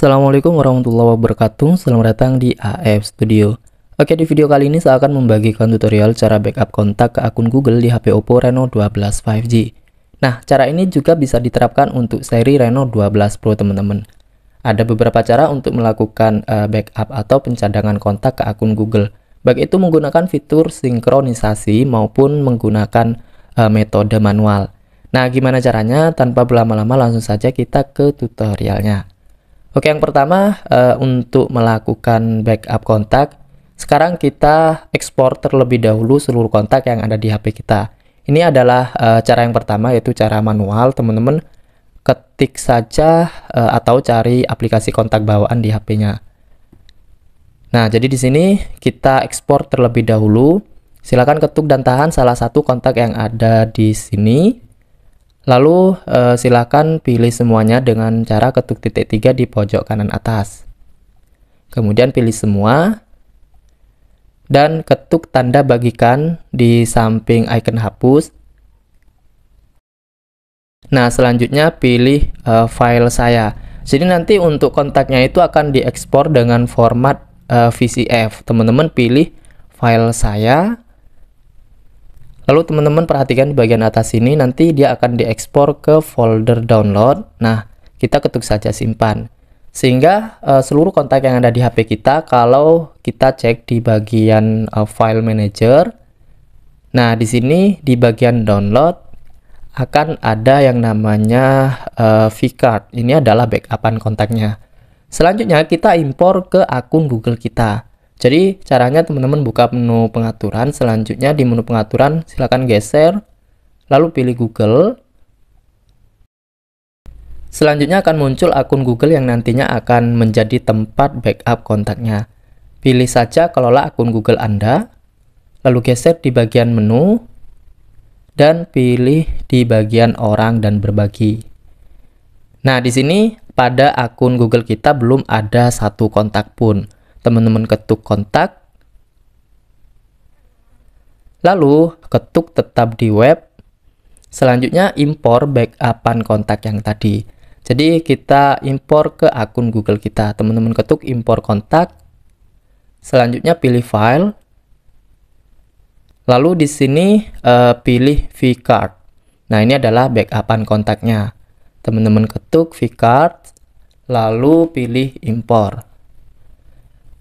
Assalamualaikum warahmatullahi wabarakatuh Selamat datang di AF Studio Oke di video kali ini saya akan membagikan tutorial cara backup kontak ke akun Google di HP Oppo Reno 12 5G Nah cara ini juga bisa diterapkan untuk seri Reno 12 Pro teman-teman Ada beberapa cara untuk melakukan uh, backup atau pencadangan kontak ke akun Google Baik itu menggunakan fitur sinkronisasi maupun menggunakan uh, metode manual Nah gimana caranya? Tanpa berlama-lama langsung saja kita ke tutorialnya Oke, yang pertama uh, untuk melakukan backup kontak, sekarang kita ekspor terlebih dahulu seluruh kontak yang ada di HP kita. Ini adalah uh, cara yang pertama yaitu cara manual, teman-teman. Ketik saja uh, atau cari aplikasi kontak bawaan di HP-nya. Nah, jadi di sini kita ekspor terlebih dahulu. Silakan ketuk dan tahan salah satu kontak yang ada di sini. Lalu eh, silakan pilih semuanya dengan cara ketuk titik tiga di pojok kanan atas. Kemudian pilih semua dan ketuk tanda bagikan di samping icon hapus. Nah, selanjutnya pilih uh, file saya. Jadi nanti untuk kontaknya itu akan diekspor dengan format uh, eh, VCF. Teman-teman pilih file saya Lalu teman-teman perhatikan di bagian atas ini nanti dia akan diekspor ke folder download. Nah, kita ketuk saja simpan. Sehingga uh, seluruh kontak yang ada di HP kita kalau kita cek di bagian uh, file manager. Nah, di sini di bagian download akan ada yang namanya uh, eh, vCard. Ini adalah backupan kontaknya. Selanjutnya kita impor ke akun Google kita. Jadi caranya teman-teman buka menu pengaturan, selanjutnya di menu pengaturan silakan geser, lalu pilih Google. Selanjutnya akan muncul akun Google yang nantinya akan menjadi tempat backup kontaknya. Pilih saja kelola akun Google Anda, lalu geser di bagian menu, dan pilih di bagian orang dan berbagi. Nah, di sini pada akun Google kita belum ada satu kontak pun teman-teman ketuk kontak, lalu ketuk tetap di web, selanjutnya impor backupan kontak yang tadi. Jadi kita impor ke akun Google kita, teman-teman ketuk impor kontak, selanjutnya pilih file, lalu di sini uh, pilih vCard. Nah ini adalah backupan kontaknya. Teman-teman ketuk vCard, lalu pilih import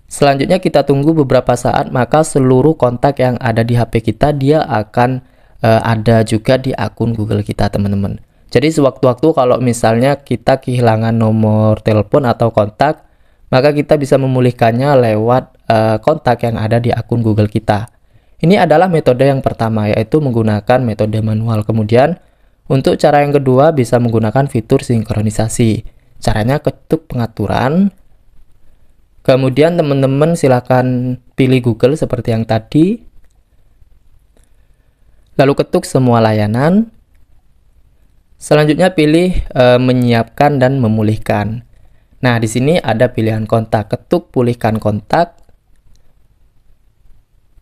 Selanjutnya kita tunggu beberapa saat maka seluruh kontak yang ada di HP kita dia akan e, ada juga di akun Google kita teman-teman. Jadi sewaktu-waktu kalau misalnya kita kehilangan nomor telepon atau kontak maka kita bisa memulihkannya lewat e, kontak yang ada di akun Google kita. Ini adalah metode yang pertama yaitu menggunakan metode manual. Kemudian untuk cara yang kedua bisa menggunakan fitur sinkronisasi. Caranya ketuk pengaturan kemudian teman-teman silakan pilih Google seperti yang tadi lalu ketuk semua layanan selanjutnya pilih e, menyiapkan dan memulihkan nah di sini ada pilihan kontak ketuk pulihkan kontak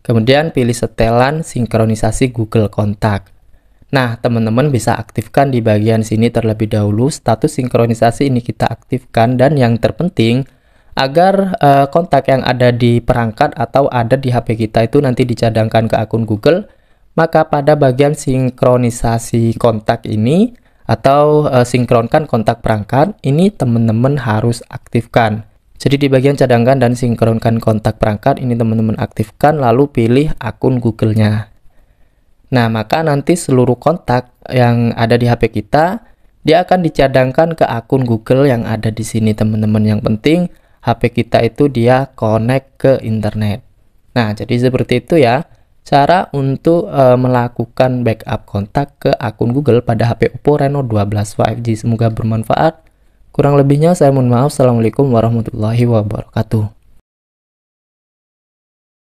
kemudian pilih setelan sinkronisasi Google kontak Nah, teman-teman bisa aktifkan di bagian sini terlebih dahulu status sinkronisasi ini kita aktifkan dan yang terpenting agar uh, kontak yang ada di perangkat atau ada di HP kita itu nanti dicadangkan ke akun Google maka pada bagian sinkronisasi kontak ini atau uh, sinkronkan kontak perangkat ini teman-teman harus aktifkan jadi di bagian cadangkan dan sinkronkan kontak perangkat ini teman-teman aktifkan lalu pilih akun Google-nya Nah, maka nanti seluruh kontak yang ada di HP kita, dia akan dicadangkan ke akun Google yang ada di sini, teman-teman. Yang penting, HP kita itu dia connect ke internet. Nah, jadi seperti itu ya cara untuk e, melakukan backup kontak ke akun Google pada HP Oppo Reno 12 5G. Semoga bermanfaat. Kurang lebihnya saya mohon maaf. Assalamualaikum warahmatullahi wabarakatuh.